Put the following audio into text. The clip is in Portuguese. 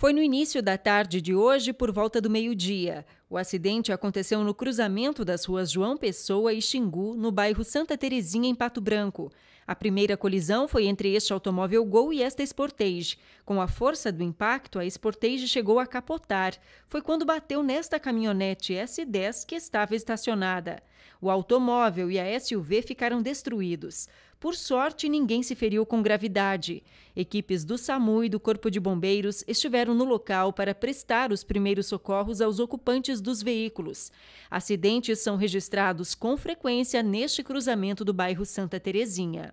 Foi no início da tarde de hoje, por volta do meio-dia. O acidente aconteceu no cruzamento das ruas João Pessoa e Xingu, no bairro Santa Terezinha, em Pato Branco. A primeira colisão foi entre este automóvel Gol e esta Sportage. Com a força do impacto, a Sportage chegou a capotar. Foi quando bateu nesta caminhonete S10 que estava estacionada. O automóvel e a SUV ficaram destruídos. Por sorte, ninguém se feriu com gravidade. Equipes do SAMU e do Corpo de Bombeiros estiveram no local para prestar os primeiros socorros aos ocupantes frentes dos veículos. Acidentes são registrados com frequência neste cruzamento do bairro Santa Terezinha.